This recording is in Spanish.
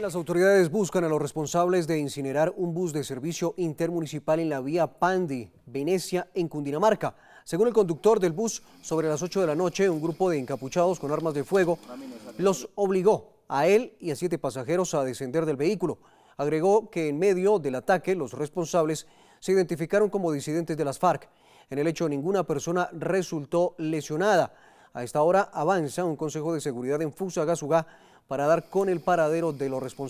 las autoridades buscan a los responsables de incinerar un bus de servicio intermunicipal en la vía Pandi, Venecia, en Cundinamarca. Según el conductor del bus, sobre las 8 de la noche, un grupo de encapuchados con armas de fuego los obligó a él y a siete pasajeros a descender del vehículo. Agregó que en medio del ataque, los responsables se identificaron como disidentes de las FARC. En el hecho, ninguna persona resultó lesionada. A esta hora avanza un Consejo de Seguridad en Fusagasugá para dar con el paradero de los responsables.